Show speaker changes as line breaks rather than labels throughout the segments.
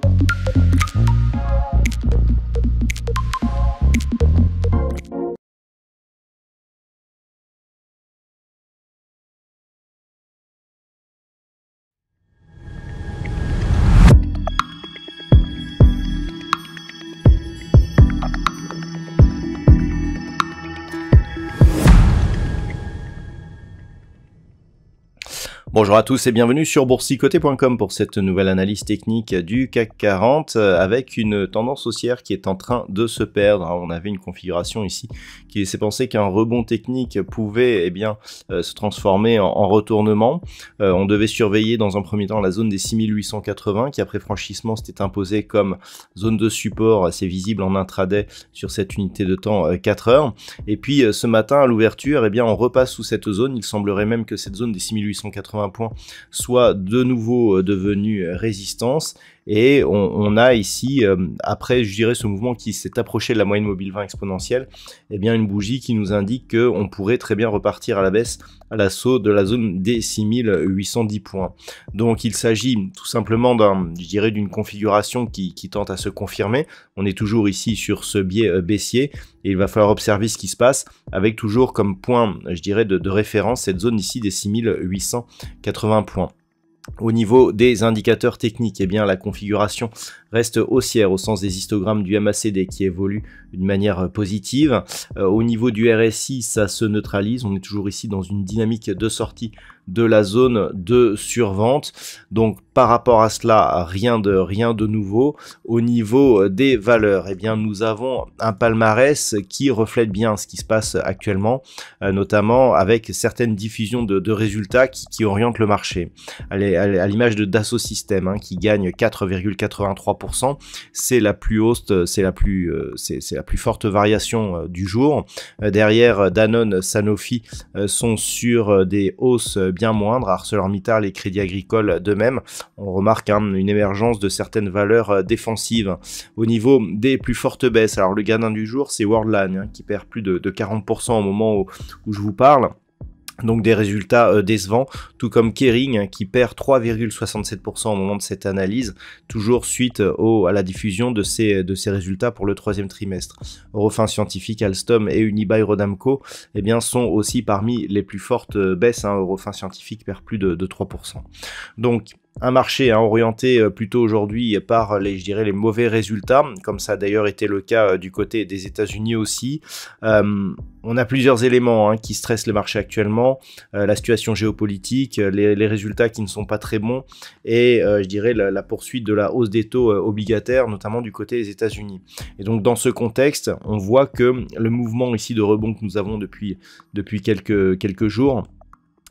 Thank you. Bonjour à tous et bienvenue sur boursicoté.com pour cette nouvelle analyse technique du CAC 40 euh, avec une tendance haussière qui est en train de se perdre. On avait une configuration ici qui laissait penser qu'un rebond technique pouvait eh bien, euh, se transformer en, retournement. Euh, on devait surveiller dans un premier temps la zone des 6880 qui après franchissement s'était imposée comme zone de support assez visible en intraday sur cette unité de temps 4 heures. Et puis ce matin à l'ouverture, eh bien, on repasse sous cette zone. Il semblerait même que cette zone des 6880 point soit de nouveau euh, devenu euh, résistance et on, a ici, euh, après, je dirais, ce mouvement qui s'est approché de la moyenne mobile 20 exponentielle, eh bien, une bougie qui nous indique qu'on pourrait très bien repartir à la baisse à l'assaut de la zone des 6810 points. Donc, il s'agit tout simplement je dirais, d'une configuration qui, tente à se confirmer. On est toujours ici sur ce biais euh, baissier et il va falloir observer ce qui se passe avec toujours comme point, je dirais, de référence cette zone ici des 6880 points. Au niveau des indicateurs techniques, eh bien, la configuration reste haussière au sens des histogrammes du MACD qui évoluent d'une manière euh, positive. Euh, au niveau du RSI, ça se neutralise. On est toujours ici dans une dynamique de sortie de la zone de survente. Donc par rapport à cela, rien de, rien de nouveau. Au niveau euh, des valeurs, eh bien, nous avons un palmarès qui reflète bien ce qui se passe actuellement, euh, notamment avec certaines diffusions de, résultats qui, orientent le marché. À l'image de Dassault Systèmes, hein, qui gagne 4,83%, c'est la plus haute, c'est la plus, euh, c'est la plus forte variation du jour. derrière, Danone, Sanofi sont sur des hausses bien moindre. ArcelorMittal et Crédit Agricole de même. On remarque hein, une émergence de certaines valeurs euh, défensives au niveau des plus fortes baisses. Alors le gagnant du jour, c'est Worldline hein, qui perd plus de, 40% au moment où je vous parle. Donc des résultats euh, décevants, tout comme Kering hein, qui perd 3,67% au moment de cette analyse, toujours suite euh, au, à la diffusion de ces, euh, de ces résultats pour le troisième trimestre. Eurofin Scientifique, Alstom et Unibail Rodamco eh bien, sont aussi parmi les plus fortes baisses. Hein. Eurofin Scientifique perd plus de, de 3%. Donc un marché hein, orienté euh, plutôt aujourd'hui par les, je dirais, les mauvais résultats, comme ça a d'ailleurs été le cas euh, du côté des États-Unis aussi. Euh, on a plusieurs éléments hein, qui stressent le marché actuellement la situation géopolitique, les, résultats qui ne sont pas très bons, et je dirais la, poursuite de la hausse des taux obligataires, notamment du côté des États-Unis. Et donc dans ce contexte, on voit que le mouvement ici de rebond que nous avons depuis depuis quelques quelques jours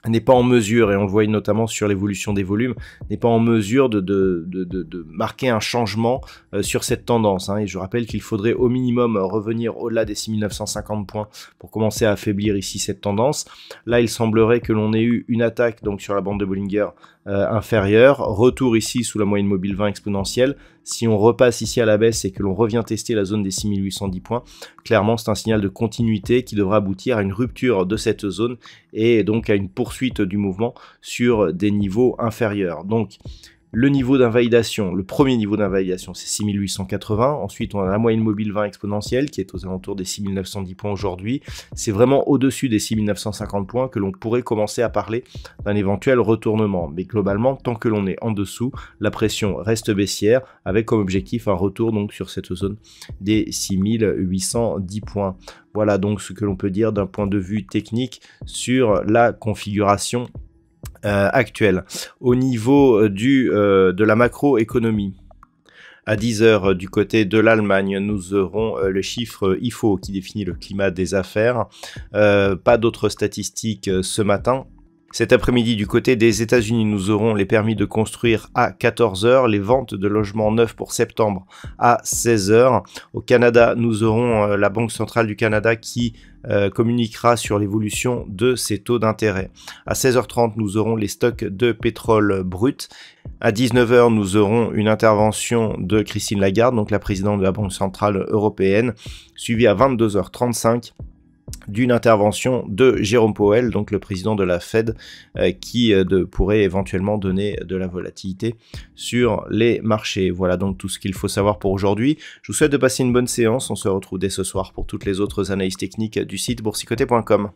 n'est pas en mesure, et on le voit notamment sur l'évolution des volumes, n'est pas en mesure de, de, marquer un changement euh, sur cette tendance. Hein. Et je rappelle qu'il faudrait au minimum revenir au-delà des 6950 points pour commencer à affaiblir ici cette tendance. Là, il semblerait que l'on ait eu une attaque donc sur la bande de Bollinger euh, inférieur, Retour ici sous la moyenne mobile 20 exponentielle. Si on repasse ici à la baisse et que l'on revient tester la zone des 6810 points, clairement c'est un signal de continuité qui devra aboutir à une rupture de cette zone et donc à une poursuite du mouvement sur des niveaux inférieurs. Donc le niveau d'invalidation, le premier niveau d'invalidation, c'est 6880. Ensuite, on a la moyenne mobile 20 exponentielle qui est aux alentours des 6910 points aujourd'hui. C'est vraiment au-dessus des 6950 points que l'on pourrait commencer à parler d'un éventuel retournement. Mais globalement, tant que l'on est en dessous, la pression reste baissière avec comme objectif un retour donc sur cette zone des 6810 points. Voilà donc ce que l'on peut dire d'un point de vue technique sur la configuration euh, au niveau euh, du, euh, de la macroéconomie, à 10h du côté de l'Allemagne, nous aurons le chiffre IFO qui définit le climat des affaires. pas d'autres statistiques ce matin, cet après-midi, du côté des États-Unis, nous aurons les permis de construire à 14h, les ventes de logements neufs pour septembre à 16h. Au Canada, nous aurons euh, la Banque centrale du Canada qui euh, communiquera sur l'évolution de ses taux d'intérêt. À 16h30, nous aurons les stocks de pétrole brut. À 19h, nous aurons une intervention de Christine Lagarde, donc la présidente de la Banque centrale européenne, suivie à 22h35 d'une intervention de Jérôme Powell, donc le président de la Fed, euh, qui euh, pourrait éventuellement donner de la volatilité sur les marchés. Voilà donc tout ce qu'il faut savoir pour aujourd'hui. Je vous souhaite de passer une bonne séance. On se retrouve dès ce soir pour toutes les autres analyses techniques du site boursicoté.com.